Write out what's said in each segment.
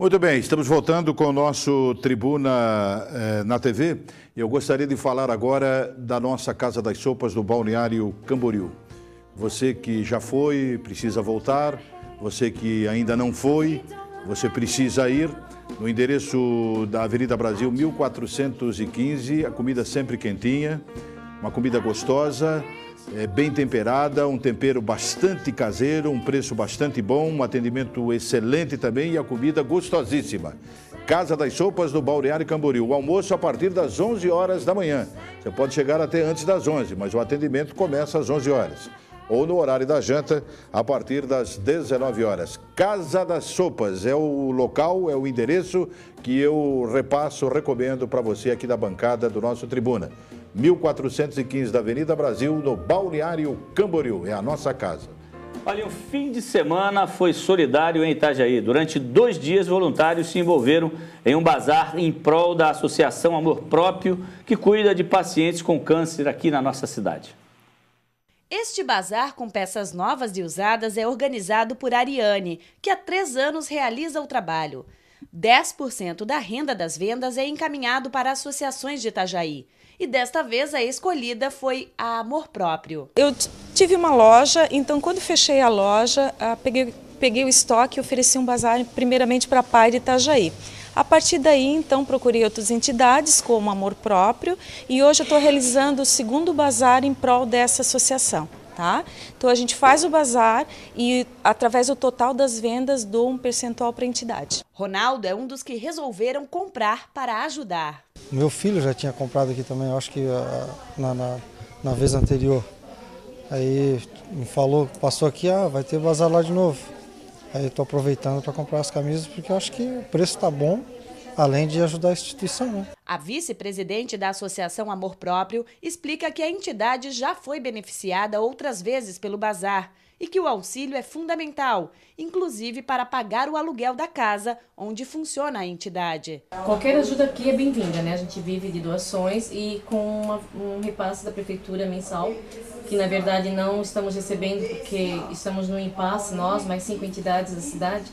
Muito bem, estamos voltando com o nosso Tribuna eh, na TV. Eu gostaria de falar agora da nossa Casa das Sopas do Balneário Camboriú. Você que já foi, precisa voltar. Você que ainda não foi, você precisa ir. No endereço da Avenida Brasil 1415, a comida sempre quentinha, uma comida gostosa é, bem temperada, um tempero bastante caseiro, um preço bastante bom, um atendimento excelente também e a comida gostosíssima. Casa das Sopas do Balneário Camboriú. O almoço a partir das 11 horas da manhã. Você pode chegar até antes das 11, mas o atendimento começa às 11 horas ou no horário da janta, a partir das 19 horas. Casa das Sopas é o local, é o endereço que eu repasso, recomendo para você aqui da bancada do nosso Tribuna. 1415 da Avenida Brasil, no Balneário Camboriú. É a nossa casa. Olha, o fim de semana foi solidário em Itajaí. Durante dois dias, voluntários se envolveram em um bazar em prol da Associação Amor Próprio, que cuida de pacientes com câncer aqui na nossa cidade. Este bazar com peças novas e usadas é organizado por Ariane, que há três anos realiza o trabalho. 10% da renda das vendas é encaminhado para associações de Itajaí e desta vez a escolhida foi a Amor Próprio. Eu tive uma loja, então quando fechei a loja, ah, peguei, peguei o estoque e ofereci um bazar primeiramente para Pai de Itajaí. A partir daí, então, procurei outras entidades como Amor Próprio e hoje eu estou realizando o segundo bazar em prol dessa associação. Tá? Então a gente faz o bazar e através do total das vendas dou um percentual para a entidade. Ronaldo é um dos que resolveram comprar para ajudar. Meu filho já tinha comprado aqui também, acho que ah, na, na, na vez anterior. Aí me falou, passou aqui, ah, vai ter bazar lá de novo. Aí estou aproveitando para comprar as camisas porque acho que o preço está bom, além de ajudar a instituição. Né? A vice-presidente da Associação Amor Próprio explica que a entidade já foi beneficiada outras vezes pelo bazar e que o auxílio é fundamental, inclusive para pagar o aluguel da casa onde funciona a entidade. Qualquer ajuda aqui é bem-vinda, né? A gente vive de doações e com uma, um repasse da prefeitura mensal, que na verdade não estamos recebendo porque estamos no impasse nós, mais cinco entidades da cidade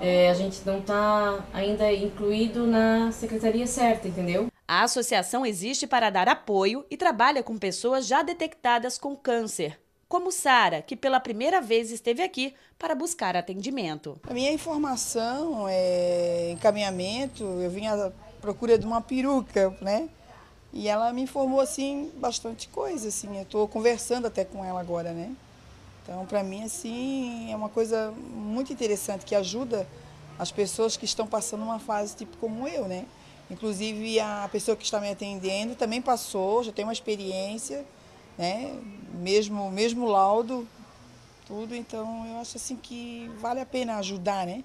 é, a gente não está ainda incluído na secretaria certa, entendeu? A associação existe para dar apoio e trabalha com pessoas já detectadas com câncer, como Sara, que pela primeira vez esteve aqui para buscar atendimento. A minha informação é encaminhamento, eu vim à procura de uma peruca, né? E ela me informou assim bastante coisa, assim, eu estou conversando até com ela agora, né? Então, para mim, assim, é uma coisa muito interessante que ajuda as pessoas que estão passando uma fase tipo como eu, né? Inclusive, a pessoa que está me atendendo também passou, já tem uma experiência, né? Mesmo, mesmo laudo, tudo. Então, eu acho assim que vale a pena ajudar, né?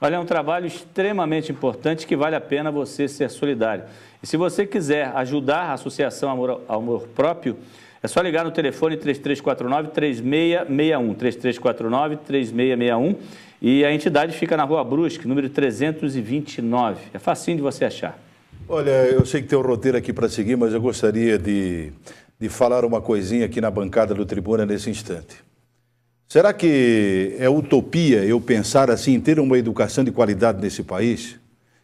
Olha, é um trabalho extremamente importante que vale a pena você ser solidário. E se você quiser ajudar a Associação Amor, Amor Próprio, é só ligar no telefone 3349-3661, 3349-3661 e a entidade fica na Rua Brusque, número 329. É facinho de você achar. Olha, eu sei que tem um roteiro aqui para seguir, mas eu gostaria de, de falar uma coisinha aqui na bancada do Tribuna nesse instante. Será que é utopia eu pensar assim, em ter uma educação de qualidade nesse país?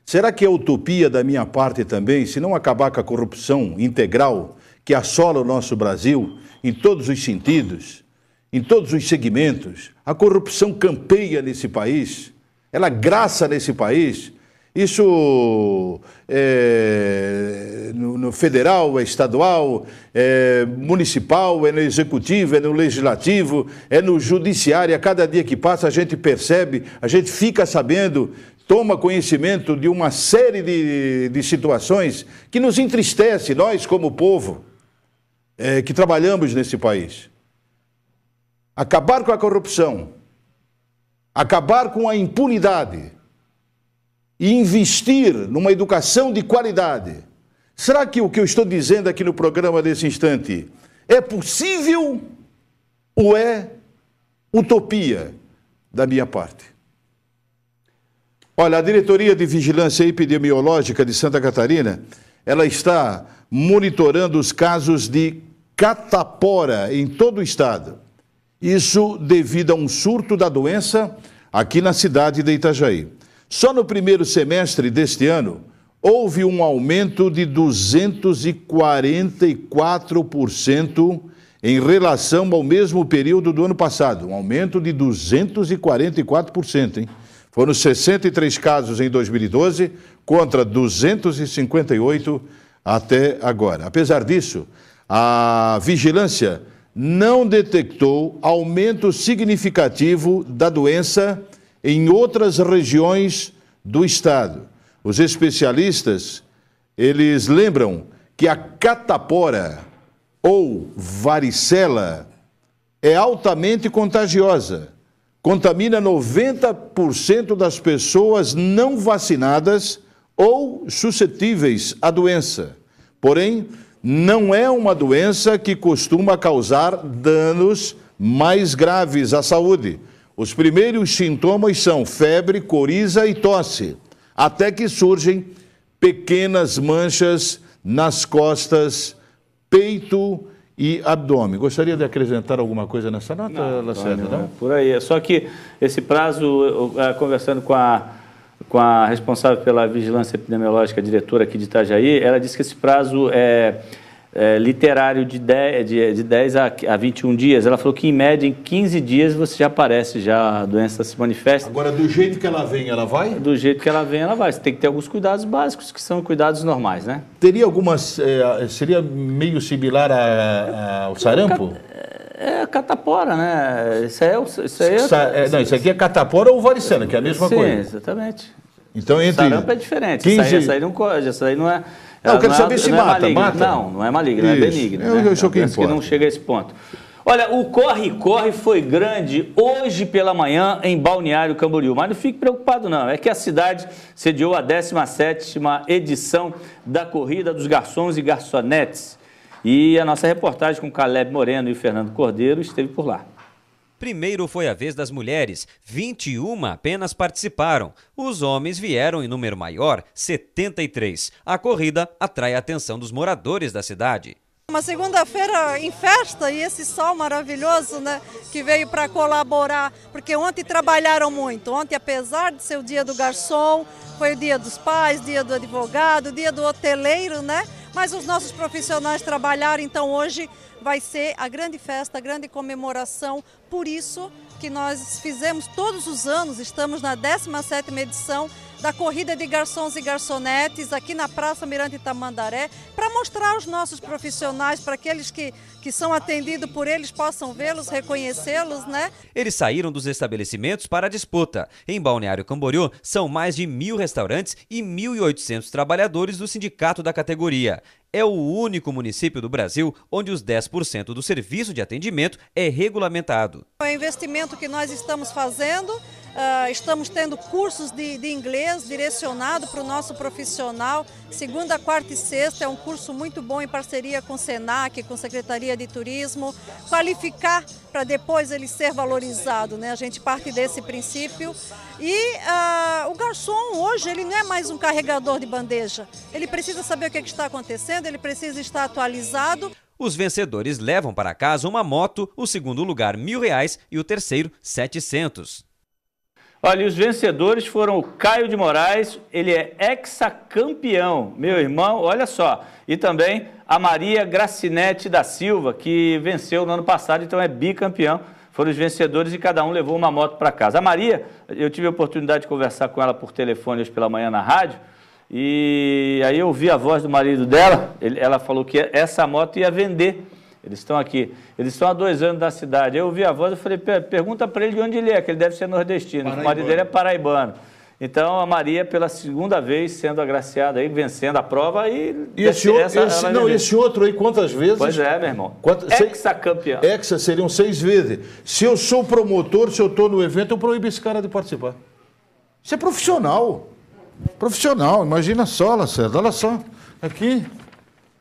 Será que é utopia da minha parte também, se não acabar com a corrupção integral, que assola o nosso Brasil em todos os sentidos, em todos os segmentos. A corrupção campeia nesse país, ela graça nesse país. Isso é, no, no, federal, é estadual, é municipal, é no executivo, é no legislativo, é no judiciário. A cada dia que passa a gente percebe, a gente fica sabendo, toma conhecimento de uma série de, de situações que nos entristece, nós como povo é, que trabalhamos nesse país. Acabar com a corrupção, acabar com a impunidade e investir numa educação de qualidade. Será que o que eu estou dizendo aqui no programa nesse instante é possível ou é utopia da minha parte? Olha, a Diretoria de Vigilância Epidemiológica de Santa Catarina, ela está monitorando os casos de catapora em todo o estado. Isso devido a um surto da doença aqui na cidade de Itajaí. Só no primeiro semestre deste ano, houve um aumento de 244% em relação ao mesmo período do ano passado. Um aumento de 244%, hein? Foram 63 casos em 2012 contra 258 até agora. Apesar disso, a vigilância não detectou aumento significativo da doença em outras regiões do estado. Os especialistas, eles lembram que a catapora ou varicela é altamente contagiosa. Contamina 90% das pessoas não vacinadas ou suscetíveis à doença. Porém, não é uma doença que costuma causar danos mais graves à saúde. Os primeiros sintomas são febre, coriza e tosse, até que surgem pequenas manchas nas costas, peito e abdômen. Gostaria de acrescentar alguma coisa nessa nota, não, Lacerda? Não, não, é Por aí. É só que esse prazo, é, conversando com a com a responsável pela vigilância epidemiológica, diretora aqui de Itajaí, ela disse que esse prazo é, é literário de 10, de, de 10 a, a 21 dias. Ela falou que, em média, em 15 dias você já aparece, já a doença se manifesta. Agora, do jeito que ela vem, ela vai? Do jeito que ela vem, ela vai. Você tem que ter alguns cuidados básicos, que são cuidados normais, né? Teria algumas... Eh, seria meio similar a, a, ao sarampo? É catapora, né? Isso, é, isso é aí é... Não, isso aqui é catapora ou varicela, que é a mesma Sim, coisa. Sim, exatamente. Então, entre... Sarampo é diferente. 15... Isso, aí, isso aí não isso aí não é... Não, eu quero não saber é se não é mata, é mata. Não, não é maligno, isso. é benigno. Eu, né? eu que, que não chega a esse ponto. Olha, o corre-corre foi grande hoje pela manhã em Balneário Camboriú. Mas não fique preocupado não, é que a cidade sediou a 17ª edição da Corrida dos Garçons e Garçonetes. E a nossa reportagem com Caleb Moreno e Fernando Cordeiro esteve por lá. Primeiro foi a vez das mulheres, 21 apenas participaram. Os homens vieram em número maior, 73. A corrida atrai a atenção dos moradores da cidade. Uma segunda-feira em festa e esse sol maravilhoso, né, que veio para colaborar, porque ontem trabalharam muito. Ontem, apesar de ser o dia do garçom, foi o dia dos pais, dia do advogado, dia do hoteleiro, né? mas os nossos profissionais trabalharam, então hoje vai ser a grande festa, a grande comemoração. Por isso que nós fizemos todos os anos, estamos na 17ª edição da corrida de garçons e garçonetes aqui na Praça Mirante Tamandaré, para mostrar os nossos profissionais, para aqueles que, que são atendidos por eles possam vê-los, reconhecê-los, né? Eles saíram dos estabelecimentos para a disputa. Em Balneário Camboriú, são mais de mil restaurantes e 1.800 trabalhadores do sindicato da categoria é o único município do Brasil onde os 10% do serviço de atendimento é regulamentado. É o investimento que nós estamos fazendo, uh, estamos tendo cursos de, de inglês mês direcionado para o nosso profissional. Segunda, quarta e sexta é um curso muito bom em parceria com o SENAC, com a Secretaria de Turismo. Qualificar para depois ele ser valorizado, né? A gente parte desse princípio. E ah, o garçom hoje, ele não é mais um carregador de bandeja. Ele precisa saber o que, é que está acontecendo, ele precisa estar atualizado. Os vencedores levam para casa uma moto, o segundo lugar mil reais e o terceiro setecentos. Olha, os vencedores foram o Caio de Moraes, ele é hexacampeão, meu irmão, olha só. E também a Maria Gracinete da Silva, que venceu no ano passado, então é bicampeão. Foram os vencedores e cada um levou uma moto para casa. A Maria, eu tive a oportunidade de conversar com ela por telefone hoje pela manhã na rádio, e aí eu ouvi a voz do marido dela, ela falou que essa moto ia vender eles estão aqui. Eles estão há dois anos da cidade. Eu ouvi a voz e falei, pergunta para ele de onde ele é, que ele deve ser nordestino. Paraibano. O marido dele é paraibano. Então, a Maria, pela segunda vez, sendo agraciada aí, vencendo a prova e... e esse, essa, esse, não, esse outro aí, quantas vezes? Pois é, meu irmão. Quantas, Hexa campeão Hexa, seriam seis vezes. Se eu sou promotor, se eu estou no evento, eu proíbo esse cara de participar. Isso é profissional. Profissional, imagina só, Lacerda, olha só. Aqui,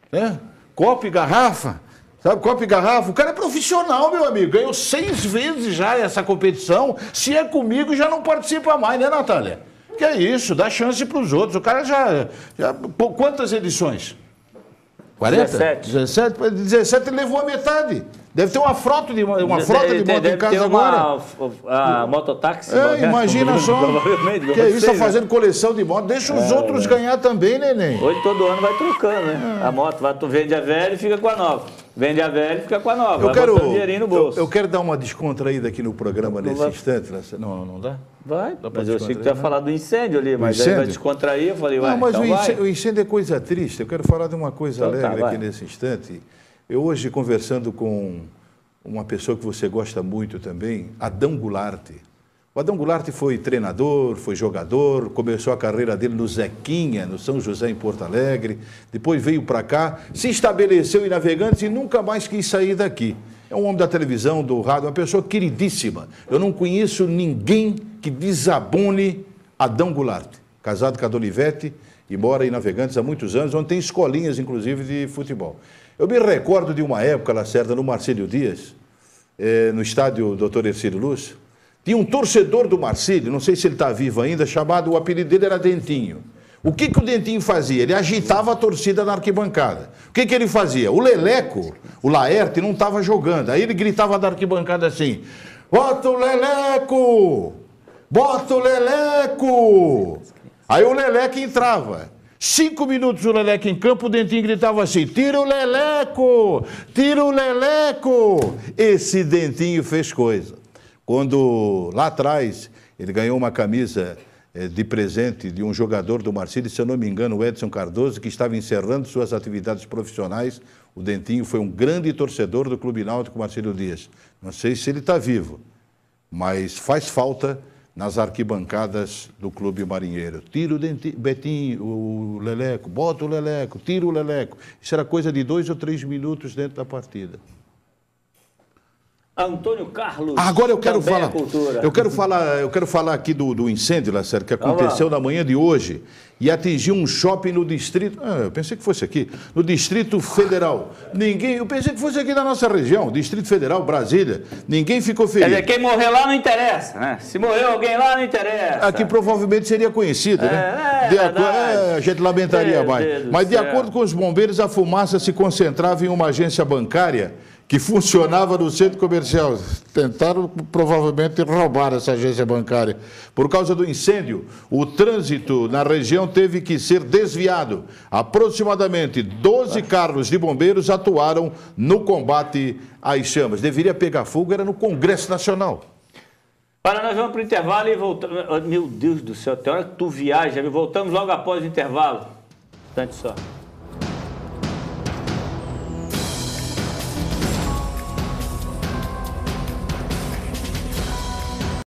né? Copo e garrafa. Sabe, copo e garrafa? O cara é profissional, meu amigo. Ganhou seis vezes já essa competição. Se é comigo, já não participa mais, né, Natália? Que é isso, dá chance para os outros. O cara já, já. Quantas edições? 40? 17. 17, 17 ele levou a metade. Deve ter uma frota de, uma, frota de moto em casa agora. Uma, a, mototáxi. É, imagina só. Que é isso, está né? fazendo coleção de moto. Deixa os é, outros é. ganhar também, neném. Hoje todo ano vai trocando, né? É. A moto, vai, tu vende a velha e fica com a nova. Vende a velha e fica com a nova. Eu vai quero, dinheirinho no bolso. Eu, eu, quero dar uma descontraída aqui no programa não nesse instante. Nessa... Não, não dá? Vai, dá mas eu achei que tu ia né? falar do incêndio ali, mas incêndio? aí vai descontrair, eu falei, vai, Não, mas então o, incêndio, incêndio, é coisa triste, eu quero falar de uma coisa então, tá, alegre tá, aqui nesse instante. Eu hoje, conversando com uma pessoa que você gosta muito também, Adão Goulart, o Adão Goulart foi treinador, foi jogador, começou a carreira dele no Zequinha, no São José, em Porto Alegre. Depois veio para cá, se estabeleceu em Navegantes e nunca mais quis sair daqui. É um homem da televisão, do rádio, uma pessoa queridíssima. Eu não conheço ninguém que desabone Adão Goulart. Casado com a Donivete e mora em Navegantes há muitos anos, onde tem escolinhas, inclusive, de futebol. Eu me recordo de uma época, Lacerda, no Marcelo Dias, eh, no estádio Doutor Ercílio Lúcio, tinha um torcedor do Marcílio, não sei se ele está vivo ainda, chamado, o apelido dele era Dentinho. O que, que o Dentinho fazia? Ele agitava a torcida na arquibancada. O que, que ele fazia? O Leleco, o Laerte, não estava jogando. Aí ele gritava da arquibancada assim: Bota o Leleco! Bota o Leleco! Aí o Leleco entrava. Cinco minutos o Leleco em campo, o Dentinho gritava assim: Tira o Leleco! Tira o Leleco! Esse Dentinho fez coisa. Quando lá atrás ele ganhou uma camisa eh, de presente de um jogador do Marcílio, se eu não me engano, o Edson Cardoso, que estava encerrando suas atividades profissionais. O Dentinho foi um grande torcedor do Clube Náutico Marcílio Dias. Não sei se ele está vivo, mas faz falta nas arquibancadas do Clube Marinheiro. Tira o Dentinho, Betinho, o Leleco, bota o Leleco, tira o Leleco. Isso era coisa de dois ou três minutos dentro da partida. Antônio Carlos. Ah, agora eu quero é falar. Eu quero falar, eu quero falar aqui do, do incêndio, Lacerda, que aconteceu na manhã de hoje e atingiu um shopping no distrito. Ah, eu pensei que fosse aqui. No Distrito Federal. Ninguém. Eu pensei que fosse aqui na nossa região, Distrito Federal, Brasília. Ninguém ficou feliz. Quer dizer, quem morrer lá não interessa, né? Se morreu alguém lá, não interessa. Aqui provavelmente seria conhecido, né? É, é aco... é, a gente lamentaria mais. Mas de acordo com os bombeiros, a fumaça se concentrava em uma agência bancária que funcionava no centro comercial. Tentaram provavelmente roubar essa agência bancária. Por causa do incêndio, o trânsito na região teve que ser desviado. Aproximadamente 12 carros de bombeiros atuaram no combate às chamas. Deveria pegar fogo, era no Congresso Nacional. Para nós vamos para o intervalo e voltamos. Meu Deus do céu, tem hora que tu viaja, voltamos logo após o intervalo. Tanto só.